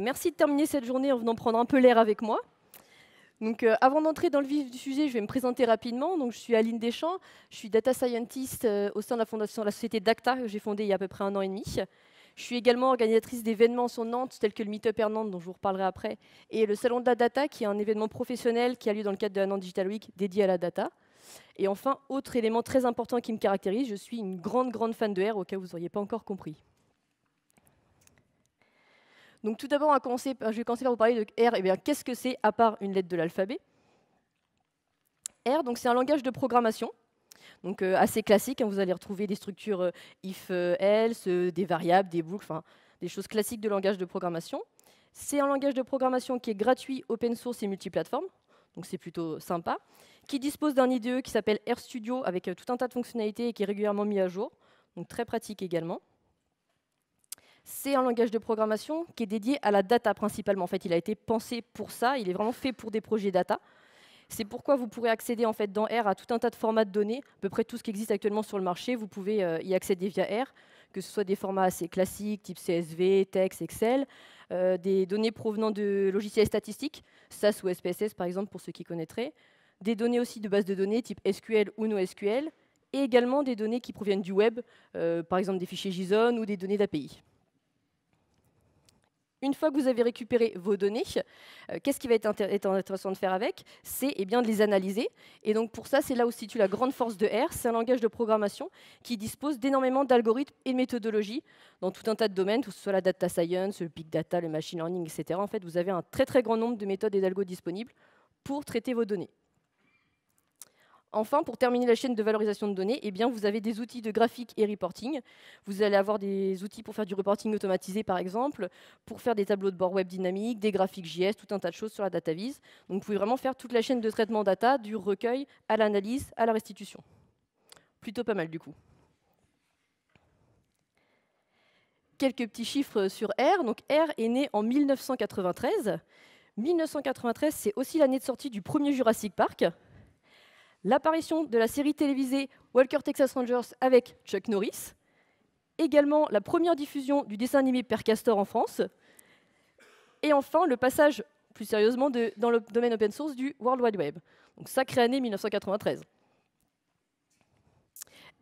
Euh, merci de terminer cette journée en venant prendre un peu l'air avec moi. Donc, euh, avant d'entrer dans le vif du sujet, je vais me présenter rapidement. Donc, je suis Aline Deschamps, je suis data scientist euh, au sein de la fondation la société Dacta que j'ai fondée il y a à peu près un an et demi. Je suis également organisatrice d'événements sur Nantes, tels que le Meetup Air Nantes, dont je vous reparlerai après, et le Salon de la Data, qui est un événement professionnel qui a lieu dans le cadre de la Nantes Digital Week dédié à la data. Et enfin, autre élément très important qui me caractérise, je suis une grande, grande fan de air au cas où vous n'auriez pas encore compris. Donc tout d'abord, je vais commencer par vous parler de R. Et eh bien, qu'est-ce que c'est à part une lettre de l'alphabet R, donc c'est un langage de programmation, donc euh, assez classique. Hein, vous allez retrouver des structures euh, if, euh, else, des variables, des boucles, des choses classiques de langage de programmation. C'est un langage de programmation qui est gratuit, open source et multiplateforme, donc c'est plutôt sympa, qui dispose d'un IDE qui s'appelle RStudio avec tout un tas de fonctionnalités et qui est régulièrement mis à jour, donc très pratique également c'est un langage de programmation qui est dédié à la data principalement. En fait, il a été pensé pour ça, il est vraiment fait pour des projets data. C'est pourquoi vous pourrez accéder en fait dans R à tout un tas de formats de données, à peu près tout ce qui existe actuellement sur le marché, vous pouvez euh, y accéder via R, que ce soit des formats assez classiques, type CSV, texte, Excel, euh, des données provenant de logiciels statistiques, SAS ou SPSS par exemple pour ceux qui connaîtraient, des données aussi de bases de données type SQL ou NoSQL, et également des données qui proviennent du web, euh, par exemple des fichiers JSON ou des données d'API. Une fois que vous avez récupéré vos données, euh, qu'est-ce qui va être, intéressant de faire avec C'est eh bien de les analyser. Et donc pour ça, c'est là où se situe la grande force de R. C'est un langage de programmation qui dispose d'énormément d'algorithmes et de méthodologies dans tout un tas de domaines, que ce soit la data science, le big data, le machine learning, etc. En fait, vous avez un très très grand nombre de méthodes et d'algos disponibles pour traiter vos données. Enfin, pour terminer la chaîne de valorisation de données, eh bien, vous avez des outils de graphique et reporting. Vous allez avoir des outils pour faire du reporting automatisé, par exemple, pour faire des tableaux de bord web dynamiques, des graphiques JS, tout un tas de choses sur la data Donc, vous pouvez vraiment faire toute la chaîne de traitement data, du recueil à l'analyse, à la restitution. Plutôt pas mal, du coup. Quelques petits chiffres sur R. Donc, R est né en 1993. 1993, c'est aussi l'année de sortie du premier Jurassic Park l'apparition de la série télévisée Walker Texas Rangers avec Chuck Norris, également la première diffusion du dessin animé Per Castor en France, et enfin le passage, plus sérieusement, dans le domaine open source du World Wide Web. Donc sacrée année 1993.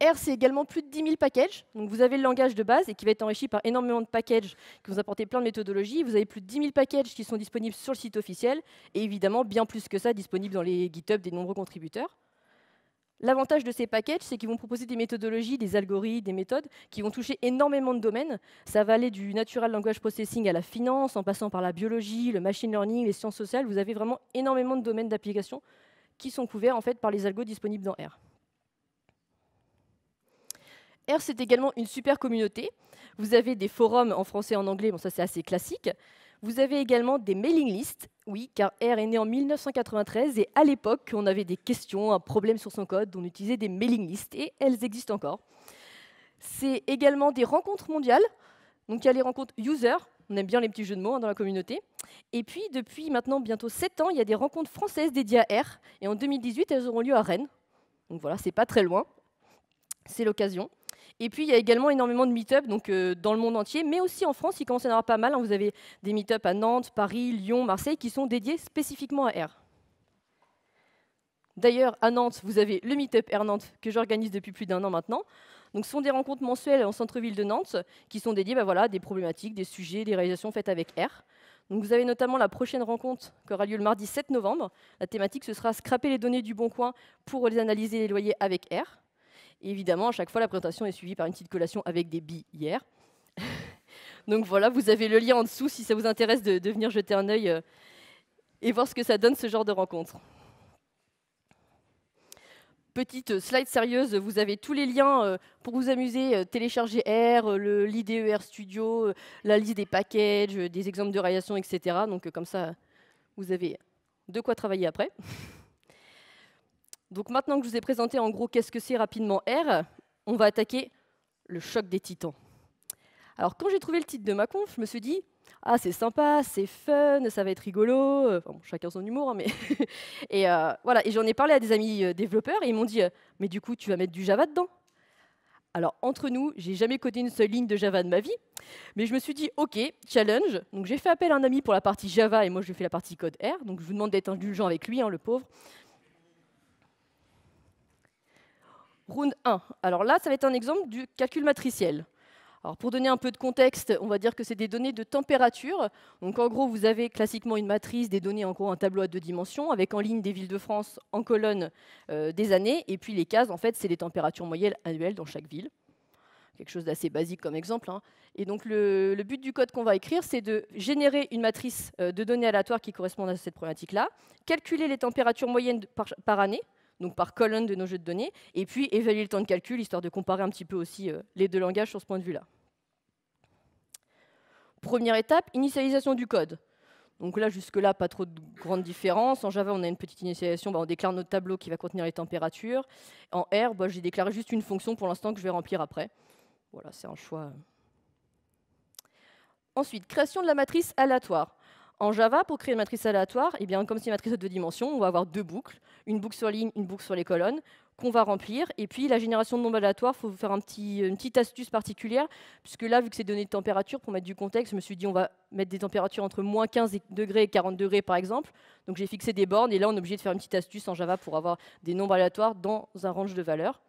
R, c'est également plus de 10 000 packages. Donc vous avez le langage de base et qui va être enrichi par énormément de packages qui vous apporter plein de méthodologies. Vous avez plus de 10 000 packages qui sont disponibles sur le site officiel et évidemment bien plus que ça disponibles dans les GitHub des nombreux contributeurs. L'avantage de ces packages, c'est qu'ils vont proposer des méthodologies, des algorithmes, des méthodes qui vont toucher énormément de domaines. Ça va aller du natural language processing à la finance, en passant par la biologie, le machine learning, les sciences sociales. Vous avez vraiment énormément de domaines d'application qui sont couverts en fait par les algos disponibles dans R. R, c'est également une super communauté. Vous avez des forums en français et en anglais, bon ça c'est assez classique. Vous avez également des mailing lists, oui, car R est né en 1993 et à l'époque, on avait des questions, un problème sur son code, on utilisait des mailing lists et elles existent encore. C'est également des rencontres mondiales, donc il y a les rencontres user, on aime bien les petits jeux de mots hein, dans la communauté. Et puis, depuis maintenant bientôt 7 ans, il y a des rencontres françaises dédiées à R. Et en 2018, elles auront lieu à Rennes. Donc voilà, c'est pas très loin. C'est l'occasion. Et puis, il y a également énormément de meet-up euh, dans le monde entier, mais aussi en France, il commence à y en avoir pas mal. Hein. Vous avez des meet-up à Nantes, Paris, Lyon, Marseille, qui sont dédiés spécifiquement à R. D'ailleurs, à Nantes, vous avez le meet-up R Nantes que j'organise depuis plus d'un an maintenant. Donc, ce sont des rencontres mensuelles en centre-ville de Nantes qui sont dédiées bah voilà, à des problématiques, des sujets, des réalisations faites avec R. Donc vous avez notamment la prochaine rencontre qui aura lieu le mardi 7 novembre. La thématique, ce sera scraper les données du Bon Coin pour les analyser et les loyers avec R évidemment, à chaque fois, la présentation est suivie par une petite collation avec des billes hier. Donc voilà, vous avez le lien en dessous si ça vous intéresse de, venir jeter un œil euh, et voir ce que ça donne ce genre de rencontre. Petite euh, slide sérieuse, vous avez tous les liens euh, pour vous amuser, télécharger R, l'IDER Studio, la liste des packages, des exemples de radiation etc. Donc comme ça, vous avez de quoi travailler après. Donc maintenant que je vous ai présenté en gros qu'est-ce que c'est rapidement R, on va attaquer le choc des titans. Alors quand j'ai trouvé le titre de ma conf, je me suis dit ah c'est sympa, c'est fun, ça va être rigolo, chacun son humour, hein, mais et euh, voilà et j'en ai parlé à des amis euh, développeurs et ils m'ont dit euh, mais du coup tu vas mettre du Java dedans. Alors entre nous, j'ai jamais codé une seule ligne de Java de ma vie, mais je me suis dit ok challenge, donc j'ai fait appel à un ami pour la partie Java et moi je fais la partie code R, donc je vous demande d'être indulgent avec lui, hein, le pauvre. Round 1. Alors là, ça va être un exemple du calcul matriciel. Alors pour donner un peu de contexte, on va dire que c'est des données de température. Donc en gros, vous avez classiquement une matrice, des données en gros un tableau à deux dimensions, avec en ligne des villes de France, en colonne euh, des années, et puis les cases, en fait, c'est les températures moyennes annuelles dans chaque ville. Quelque chose d'assez basique comme exemple. Hein. Et donc le, but du code qu'on va écrire, c'est de générer une matrice euh, de données aléatoires qui correspondent à cette problématique-là, calculer les températures moyennes par année, donc par colonne de nos jeux de données, et puis évaluer le temps de calcul, histoire de comparer un petit peu aussi euh, les deux langages sur ce point de vue-là. Première étape, initialisation du code. Donc là, jusque-là, pas trop de grandes différences. En Java, on a une petite initialisation, bah, on déclare notre tableau qui va contenir les températures. En R, bah, j'ai déclaré juste une fonction pour l'instant que je vais remplir après. Voilà, c'est un choix. Ensuite, création de la matrice aléatoire. En Java, pour créer une matrice aléatoire, et eh bien, comme c'est une matrice de deux dimensions, on va avoir deux boucles, une boucle sur ligne, une boucle sur les colonnes, qu'on va remplir. Et puis la génération de nombres aléatoires, il faut faire un petit, une petite astuce particulière, puisque là, vu que c'est donné de température, pour mettre du contexte, je me suis dit on va mettre des températures entre moins 15 degrés et 40 degrés par exemple. Donc j'ai fixé des bornes, et là on est obligé de faire une petite astuce en Java pour avoir des nombres aléatoires dans un range de valeurs.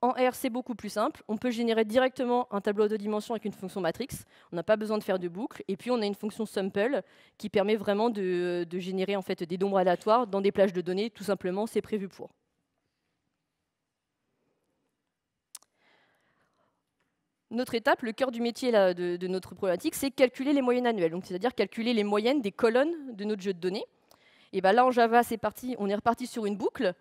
En R, c'est beaucoup plus simple. On peut générer directement un tableau de dimension avec une fonction matrix. On n'a pas besoin de faire de boucle. Et puis, on a une fonction sample qui permet vraiment de, générer en fait, des nombres aléatoires dans des plages de données. Tout simplement, c'est prévu pour. Notre étape, le cœur du métier de, notre problématique, c'est calculer les moyennes annuelles. C'est-à-dire calculer les moyennes des colonnes de notre jeu de données. Et ben là, en Java, c'est parti. On est reparti sur une boucle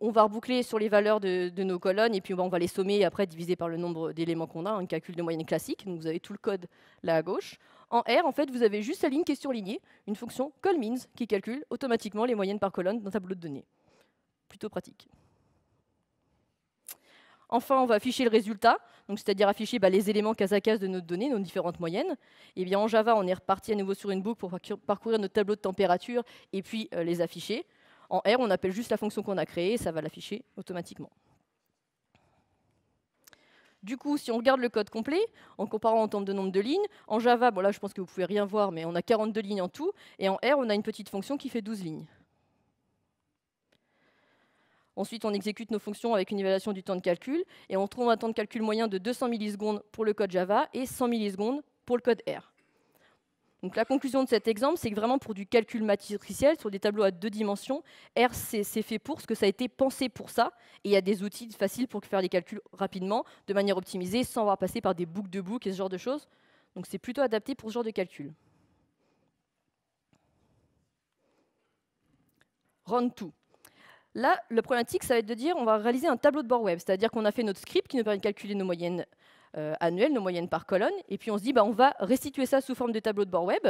on va reboucler sur les valeurs de, nos colonnes et puis on va les sommer et après diviser par le nombre d'éléments qu'on a, un hein, calcul de moyenne classique. Donc vous avez tout le code là à gauche. En R, en fait, vous avez juste la ligne qui est surlignée, une fonction colmeans qui calcule automatiquement les moyennes par colonne d'un tableau de données. Plutôt pratique. Enfin, on va afficher le résultat, c'est-à-dire afficher bah, les éléments case à case de notre donnée, nos différentes moyennes. Et eh bien en Java, on est reparti à nouveau sur une boucle pour parcourir notre tableau de température et puis euh, les afficher. En R, on appelle juste la fonction qu'on a créée et ça va l'afficher automatiquement. Du coup, si on regarde le code complet, en comparant en termes de nombre de lignes, en Java, bon je pense que vous pouvez rien voir, mais on a 42 lignes en tout, et en R, on a une petite fonction qui fait 12 lignes. Ensuite, on exécute nos fonctions avec une évaluation du temps de calcul, et on trouve un temps de calcul moyen de 200 millisecondes pour le code Java et 100 millisecondes pour le code R. Donc la conclusion de cet exemple, c'est que vraiment pour du calcul matriciel sur des tableaux à deux dimensions, R c'est fait pour, ce que ça a été pensé pour ça, et il y a des outils faciles pour faire des calculs rapidement, de manière optimisée, sans avoir passer par des boucles de boucles et ce genre de choses. Donc c'est plutôt adapté pour ce genre de calcul. Run 2. Là, le problématique, ça va être de dire on va réaliser un tableau de bord web, c'est-à-dire qu'on a fait notre script qui nous permet de calculer nos moyennes annuelle euh, annuelles, nos moyennes par colonne, et puis on se dit bah, on va restituer ça sous forme de tableau de bord web.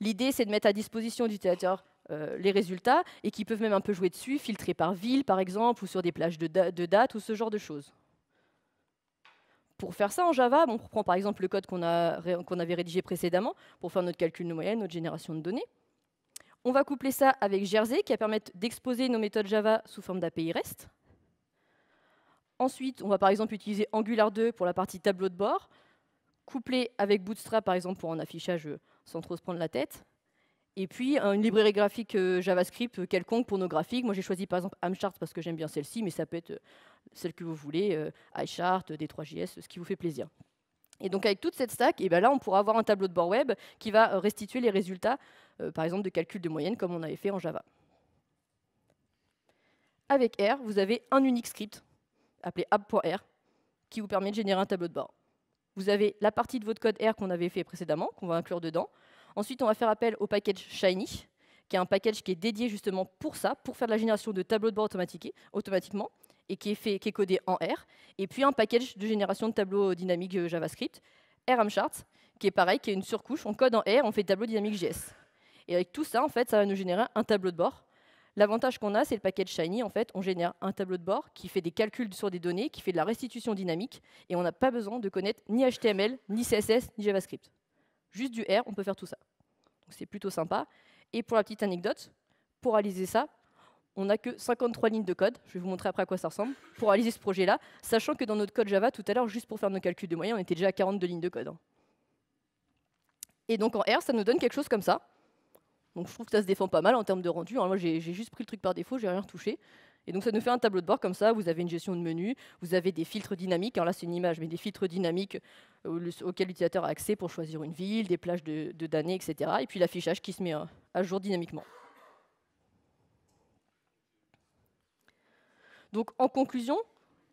L'idée, c'est de mettre à disposition du théâtre euh, les résultats et qui peuvent même un peu jouer dessus, filtrer par ville par exemple, ou sur des plages de, dates ou ce genre de choses. Pour faire ça en Java, on prend par exemple le code qu'on avait rédigé précédemment pour faire notre calcul de moyenne, notre génération de données. On va coupler ça avec Jersey qui va permettre d'exposer nos méthodes Java sous forme d'API REST. Ensuite, on va par exemple utiliser Angular 2 pour la partie tableau de bord, couplé avec Bootstrap par exemple pour un affichage euh, sans trop se prendre la tête. Et puis une librairie graphique euh, JavaScript euh, quelconque pour nos graphiques. Moi j'ai choisi par exemple Amchart parce que j'aime bien celle-ci, mais ça peut être celle que vous voulez, iChart, D3JS, ce qui vous fait plaisir. Et donc avec toute cette stack, et bien là on pourra avoir un tableau de bord web qui va restituer les résultats, par exemple de calcul de moyenne comme on avait fait en Java. Avec R, vous avez un unique script appelé app.r, qui vous permet de générer un tableau de bord. Vous avez la partie de votre code R qu'on avait fait précédemment, qu'on va inclure dedans. Ensuite, on va faire appel au package Shiny, qui est un package qui est dédié justement pour ça, pour faire de la génération de tableaux de bord automatiquement, et qui est, fait, qui est codé en R. Et puis un package de génération de tableaux dynamiques euh, JavaScript, RAMChart, qui est pareil, qui est une surcouche. On code en R, on fait tableau dynamique JS. Et avec tout ça, en fait, ça va nous générer un tableau de bord L'avantage qu'on a, c'est le package Shiny. En fait, on génère un tableau de bord qui fait des calculs sur des données, qui fait de la restitution dynamique, et on n'a pas besoin de connaître ni HTML, ni CSS, ni JavaScript. Juste du R, on peut faire tout ça. c'est plutôt sympa. Et pour la petite anecdote, pour réaliser ça, on n'a que 53 lignes de code. Je vais vous montrer après à quoi ça ressemble pour réaliser ce projet-là, sachant que dans notre code Java, tout à l'heure, juste pour faire nos calculs de moyens, on était déjà à 42 lignes de code. Hein. Et donc en R, ça nous donne quelque chose comme ça. Donc je trouve que ça se défend pas mal en termes de rendu. moi j'ai juste pris le truc par défaut, j'ai rien retouché. Et donc ça nous fait un tableau de bord comme ça, vous avez une gestion de menu, vous avez des filtres dynamiques, alors là c'est une image, mais des filtres dynamiques euh, auxquels l'utilisateur a accès pour choisir une ville, des plages de, de données, etc. Et puis l'affichage qui se met hein, à jour dynamiquement. Donc en conclusion,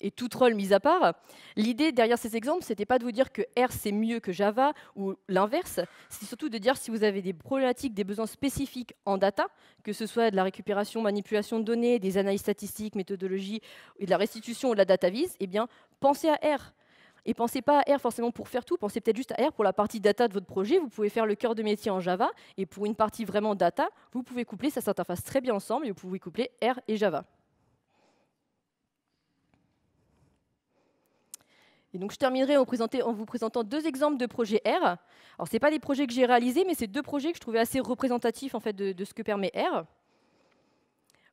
et tout rôle mis à part, l'idée derrière ces exemples, c'était pas de vous dire que R c'est mieux que Java ou l'inverse, c'est surtout de dire si vous avez des problématiques, des besoins spécifiques en data, que ce soit de la récupération, manipulation de données, des analyses statistiques, méthodologie, et de la restitution ou de la data vise, eh bien, pensez à R. Et pensez pas à R forcément pour faire tout, pensez peut-être juste à R pour la partie data de votre projet. Vous pouvez faire le cœur de métier en Java, et pour une partie vraiment data, vous pouvez coupler, ça s'interface très bien ensemble, et vous pouvez coupler R et Java. je terminerai en, vous présentant deux exemples de projets R. Alors ce pas des projets que j'ai réalisés, mais c'est deux projets que je trouvais assez représentatifs en fait, de, ce que permet R.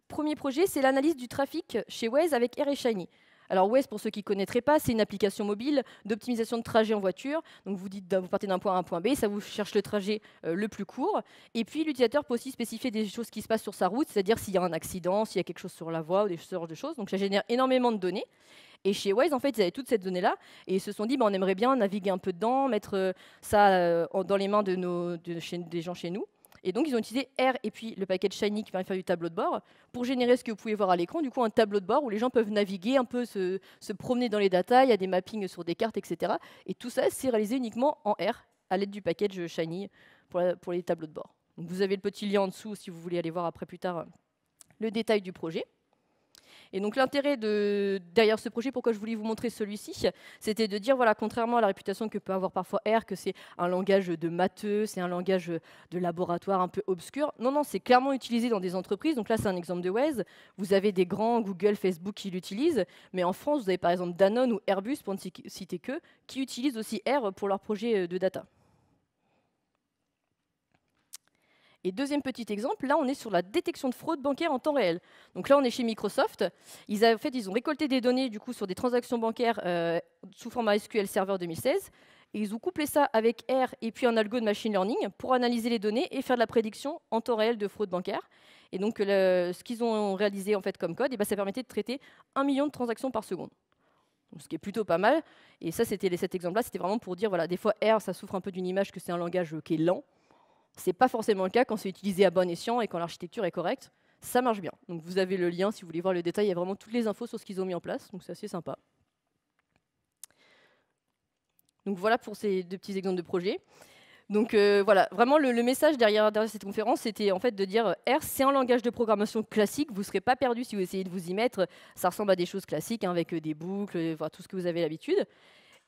Premier projet, c'est l'analyse du trafic chez Waze avec R et Shiny. Alors Waze, pour ceux qui ne connaîtraient pas, c'est une application mobile d'optimisation de trajet en voiture. Donc vous dites, vous partez d'un point A à un point B, ça vous cherche le trajet euh, le plus court. Et puis l'utilisateur peut aussi spécifier des choses qui se passent sur sa route, c'est-à-dire s'il y a un accident, s'il y a quelque chose sur la voie ou des sortes de choses. Donc ça génère énormément de données. Et chez Waze, en fait, ils avaient toute cette donnée-là et ils se sont dit, bah, on aimerait bien naviguer un peu dedans, mettre euh, ça euh, dans les mains de nos, des gens chez nous. Et donc, ils ont utilisé R et puis le package Shiny qui permet de faire du tableau de bord pour générer ce que vous pouvez voir à l'écran. Du coup, un tableau de bord où les gens peuvent naviguer, un peu se, promener dans les datas, il y a des mappings sur des cartes, etc. Et tout ça, c'est réalisé uniquement en R à l'aide du package Shiny pour, pour les tableaux de bord. Donc, vous avez le petit lien en dessous si vous voulez aller voir après plus tard euh, le détail du projet. Et donc l'intérêt de, derrière ce projet, pourquoi je voulais vous montrer celui-ci, c'était de dire, voilà, contrairement à la réputation que peut avoir parfois R, que c'est un langage de matheux, c'est un langage de laboratoire un peu obscur, non, non, c'est clairement utilisé dans des entreprises. Donc là, c'est un exemple de Waze. Vous avez des grands Google, Facebook qui l'utilisent, mais en France, vous avez par exemple Danone ou Airbus, pour ne citer que, qui utilisent aussi R pour leurs projets euh, de data. Et deuxième petit exemple, là on est sur la détection de fraude bancaire en temps réel. Donc là on est chez Microsoft. Ils, ont récolté des données du coup sur des transactions bancaires euh, sous format SQL Server 2016. Et ils ont couplé ça avec R et puis un algo de machine learning pour analyser les données et faire de la prédiction en temps réel de fraude bancaire. Et donc ce qu'ils ont réalisé en fait comme code, et eh ben, ça permettait de traiter un million de transactions par seconde ce qui est plutôt pas mal. Et ça, c'était cet exemple-là, c'était vraiment pour dire, voilà, des fois R, ça souffre un peu d'une image que c'est un langage euh, qui est lent. Ce n'est pas forcément le cas quand c'est utilisé à bon escient et quand l'architecture est correcte. Ça marche bien. Donc vous avez le lien si vous voulez voir le détail. Il y a vraiment toutes les infos sur ce qu'ils ont mis en place. Donc c'est assez sympa. Donc voilà pour ces deux petits exemples de projets. Donc euh, voilà, vraiment le, message derrière, cette conférence, c'était en fait de dire euh, R, c'est un langage de programmation classique, vous ne serez pas perdu si vous essayez de vous y mettre, ça ressemble à des choses classiques hein, avec euh, des boucles, tout ce que vous avez l'habitude.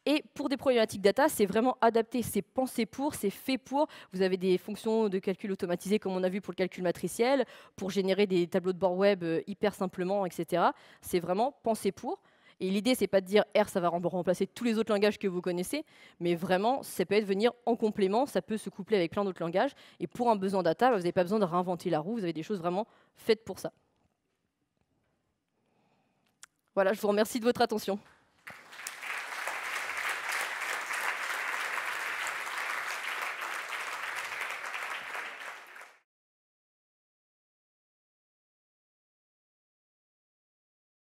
Et pour des problématiques data, c'est vraiment adapté, c'est pensé pour, c'est fait pour. Vous avez des fonctions de calcul automatisées comme on a vu pour le calcul matriciel, pour générer des tableaux de bord web euh, hyper simplement, etc. C'est vraiment pensé pour. Et l'idée, c'est pas de dire R, ça va remplacer tous les autres langages que vous connaissez, mais vraiment, ça peut être venir en complément, ça peut se coupler avec plein d'autres langages. Et pour un besoin data, vous n'avez pas besoin de réinventer la roue, vous avez des choses vraiment faites pour ça. Voilà, je vous remercie de votre attention.